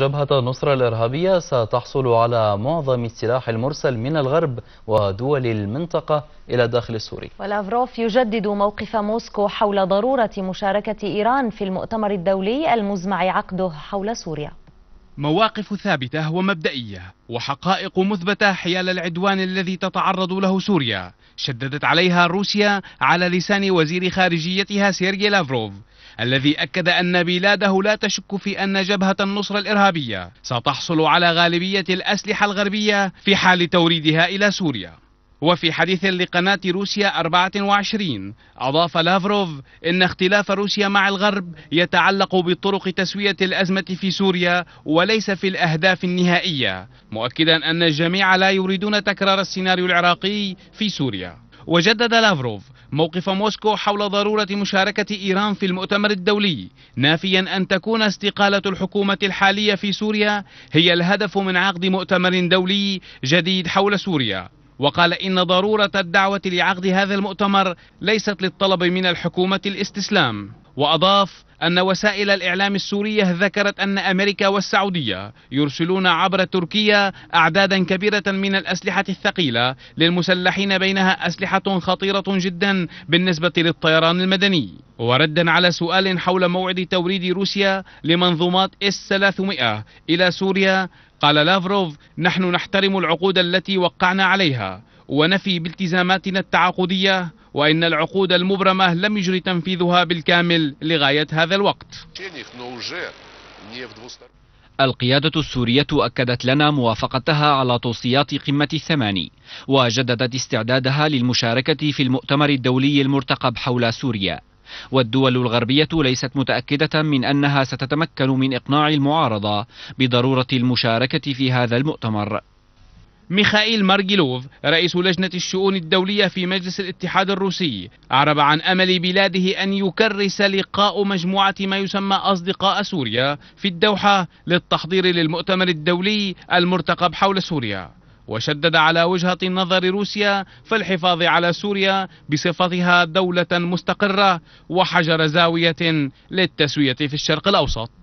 جبهة النصرة الإرهابية ستحصل على معظم السلاح المرسل من الغرب ودول المنطقة إلى الداخل السوري والأفروف يجدد موقف موسكو حول ضرورة مشاركة إيران في المؤتمر الدولي المزمع عقده حول سوريا مواقف ثابتة ومبدئية وحقائق مثبتة حيال العدوان الذي تتعرض له سوريا شددت عليها روسيا على لسان وزير خارجيتها سيرجي لافروف الذي أكد أن بلاده لا تشك في أن جبهة النصرة الإرهابية ستحصل على غالبية الأسلحة الغربية في حال توريدها إلى سوريا وفي حديث لقناة روسيا 24 أضاف لافروف إن اختلاف روسيا مع الغرب يتعلق بطرق تسوية الأزمة في سوريا وليس في الأهداف النهائية مؤكدا أن الجميع لا يريدون تكرار السيناريو العراقي في سوريا وجدد لافروف موقف موسكو حول ضرورة مشاركة إيران في المؤتمر الدولي نافيا أن تكون استقالة الحكومة الحالية في سوريا هي الهدف من عقد مؤتمر دولي جديد حول سوريا وقال إن ضرورة الدعوة لعقد هذا المؤتمر ليست للطلب من الحكومة الاستسلام وأضاف أن وسائل الإعلام السورية ذكرت أن أمريكا والسعودية يرسلون عبر تركيا أعدادا كبيرة من الأسلحة الثقيلة للمسلحين بينها أسلحة خطيرة جدا بالنسبة للطيران المدني وردا على سؤال حول موعد توريد روسيا لمنظومات اس 300 إلى سوريا قال لافروف نحن نحترم العقود التي وقعنا عليها ونفي بالتزاماتنا التعاقدية وإن العقود المبرمة لم يجري تنفيذها بالكامل لغاية هذا الوقت القيادة السورية أكدت لنا موافقتها على توصيات قمة الثماني وجددت استعدادها للمشاركة في المؤتمر الدولي المرتقب حول سوريا والدول الغربية ليست متأكدة من أنها ستتمكن من إقناع المعارضة بضرورة المشاركة في هذا المؤتمر ميخائيل مارجيلوف رئيس لجنة الشؤون الدولية في مجلس الاتحاد الروسي أعرب عن أمل بلاده أن يكرس لقاء مجموعة ما يسمى أصدقاء سوريا في الدوحة للتحضير للمؤتمر الدولي المرتقب حول سوريا وشدد على وجهة نظر روسيا في الحفاظ على سوريا بصفتها دولة مستقرة وحجر زاوية للتسوية في الشرق الأوسط